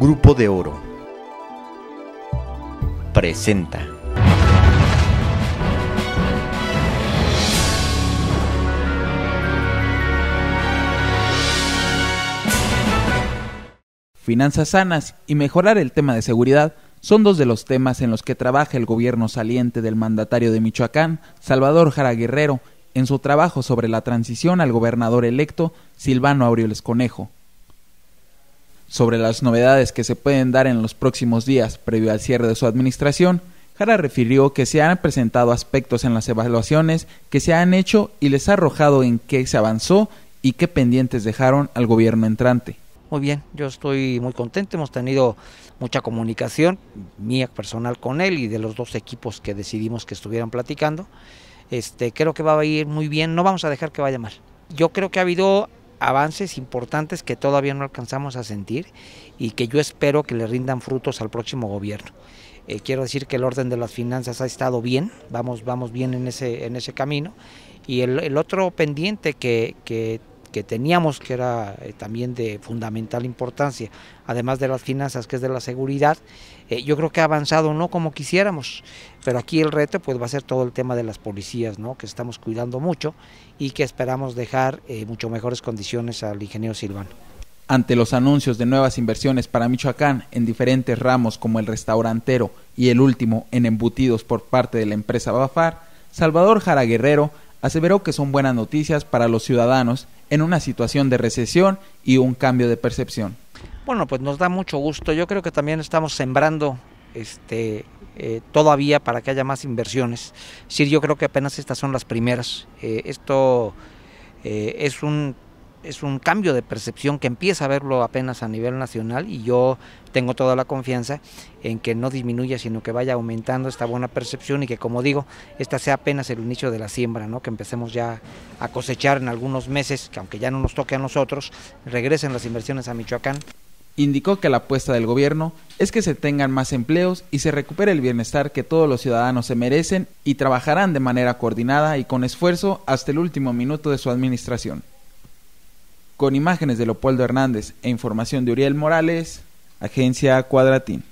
Grupo de Oro presenta. Finanzas sanas y mejorar el tema de seguridad son dos de los temas en los que trabaja el gobierno saliente del mandatario de Michoacán, Salvador Jara Guerrero, en su trabajo sobre la transición al gobernador electo Silvano Aureoles Conejo, sobre las novedades que se pueden dar en los próximos días previo al cierre de su administración, Jara refirió que se han presentado aspectos en las evaluaciones que se han hecho y les ha arrojado en qué se avanzó y qué pendientes dejaron al gobierno entrante. Muy bien, yo estoy muy contento, hemos tenido mucha comunicación mía personal con él y de los dos equipos que decidimos que estuvieran platicando. Este, creo que va a ir muy bien, no vamos a dejar que vaya mal. Yo creo que ha habido avances importantes que todavía no alcanzamos a sentir y que yo espero que le rindan frutos al próximo gobierno. Eh, quiero decir que el orden de las finanzas ha estado bien, vamos, vamos bien en ese, en ese camino. Y el, otro pendiente que, que que teníamos, que era eh, también de fundamental importancia, además de las finanzas, que es de la seguridad, eh, yo creo que ha avanzado no como quisiéramos, pero aquí el reto pues va a ser todo el tema de las policías, ¿no? que estamos cuidando mucho y que esperamos dejar eh, mucho mejores condiciones al ingeniero Silvano. Ante los anuncios de nuevas inversiones para Michoacán en diferentes ramos como el restaurantero y el último en embutidos por parte de la empresa Bafar, Salvador Jara Guerrero aseveró que son buenas noticias para los ciudadanos en una situación de recesión y un cambio de percepción. Bueno, pues nos da mucho gusto. Yo creo que también estamos sembrando este, eh, todavía para que haya más inversiones. Sí, yo creo que apenas estas son las primeras. Eh, esto eh, es un es un cambio de percepción que empieza a verlo apenas a nivel nacional y yo tengo toda la confianza en que no disminuya, sino que vaya aumentando esta buena percepción y que, como digo, esta sea apenas el inicio de la siembra, ¿no? que empecemos ya a cosechar en algunos meses, que aunque ya no nos toque a nosotros, regresen las inversiones a Michoacán. Indicó que la apuesta del gobierno es que se tengan más empleos y se recupere el bienestar que todos los ciudadanos se merecen y trabajarán de manera coordinada y con esfuerzo hasta el último minuto de su administración. Con imágenes de Leopoldo Hernández e información de Uriel Morales, Agencia Cuadratín.